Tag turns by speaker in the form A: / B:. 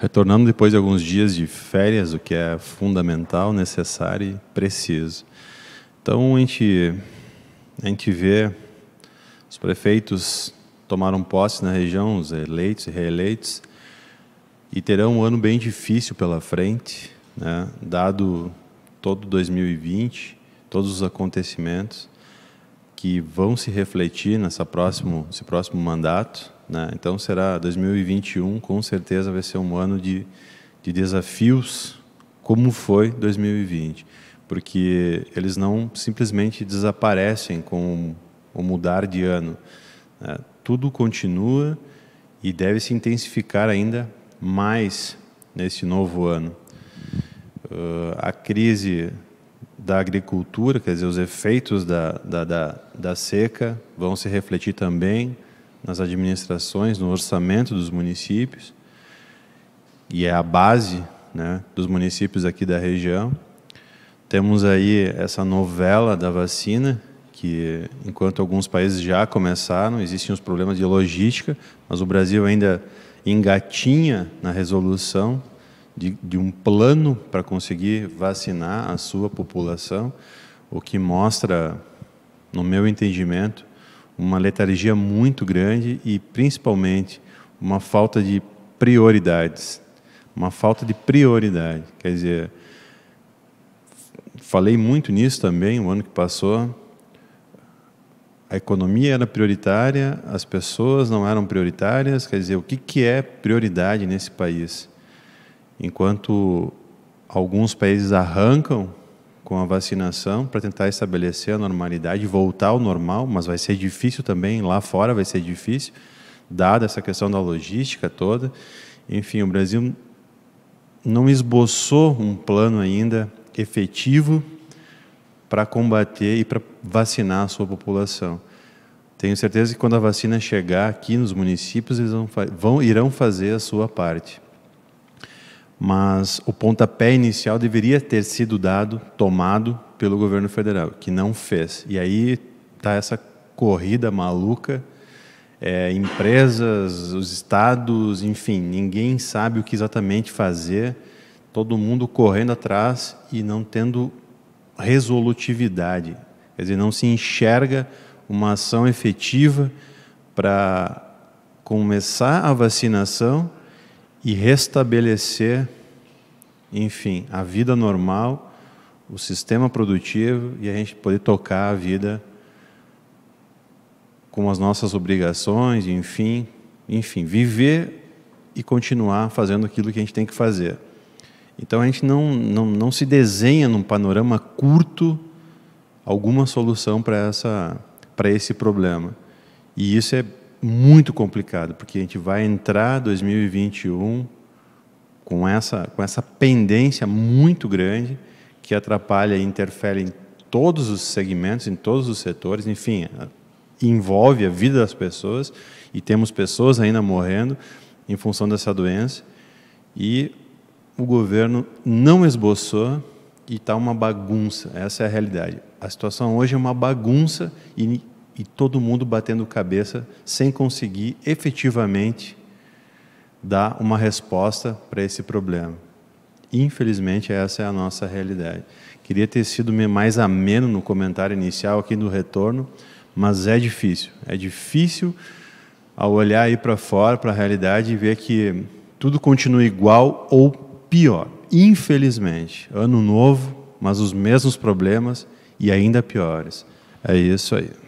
A: Retornando depois de alguns dias de férias, o que é fundamental, necessário e preciso. Então a gente, a gente vê os prefeitos tomaram posse na região, os eleitos e reeleitos, e terão um ano bem difícil pela frente, né? dado todo 2020, todos os acontecimentos que vão se refletir nessa próximo, nesse próximo mandato né? Então será 2021, com certeza vai ser um ano de, de desafios, como foi 2020, porque eles não simplesmente desaparecem com o mudar de ano. Né? Tudo continua e deve se intensificar ainda mais neste novo ano. Uh, a crise da agricultura, quer dizer, os efeitos da, da, da, da seca vão se refletir também nas administrações, no orçamento dos municípios, e é a base né, dos municípios aqui da região. Temos aí essa novela da vacina, que enquanto alguns países já começaram, existem os problemas de logística, mas o Brasil ainda engatinha na resolução de, de um plano para conseguir vacinar a sua população, o que mostra, no meu entendimento, uma letargia muito grande e, principalmente, uma falta de prioridades. Uma falta de prioridade. Quer dizer, falei muito nisso também o ano que passou. A economia era prioritária, as pessoas não eram prioritárias. Quer dizer, o que, que é prioridade nesse país? Enquanto alguns países arrancam com a vacinação para tentar estabelecer a normalidade, voltar ao normal, mas vai ser difícil também, lá fora vai ser difícil, dada essa questão da logística toda. Enfim, o Brasil não esboçou um plano ainda efetivo para combater e para vacinar a sua população. Tenho certeza que quando a vacina chegar aqui nos municípios, eles vão, vão irão fazer a sua parte mas o pontapé inicial deveria ter sido dado, tomado pelo governo federal, que não fez. E aí está essa corrida maluca, é, empresas, os estados, enfim, ninguém sabe o que exatamente fazer, todo mundo correndo atrás e não tendo resolutividade, quer dizer, não se enxerga uma ação efetiva para começar a vacinação e restabelecer, enfim, a vida normal, o sistema produtivo e a gente poder tocar a vida com as nossas obrigações, enfim, enfim, viver e continuar fazendo aquilo que a gente tem que fazer. Então a gente não, não, não se desenha num panorama curto alguma solução para essa para esse problema. E isso é muito complicado, porque a gente vai entrar 2021 com essa, com essa pendência muito grande que atrapalha e interfere em todos os segmentos, em todos os setores, enfim, envolve a vida das pessoas e temos pessoas ainda morrendo em função dessa doença e o governo não esboçou e está uma bagunça. Essa é a realidade. A situação hoje é uma bagunça e e todo mundo batendo cabeça sem conseguir efetivamente dar uma resposta para esse problema. Infelizmente, essa é a nossa realidade. Queria ter sido mais ameno no comentário inicial aqui no retorno, mas é difícil. É difícil ao olhar aí para fora, para a realidade e ver que tudo continua igual ou pior. Infelizmente, ano novo, mas os mesmos problemas e ainda piores. É isso aí.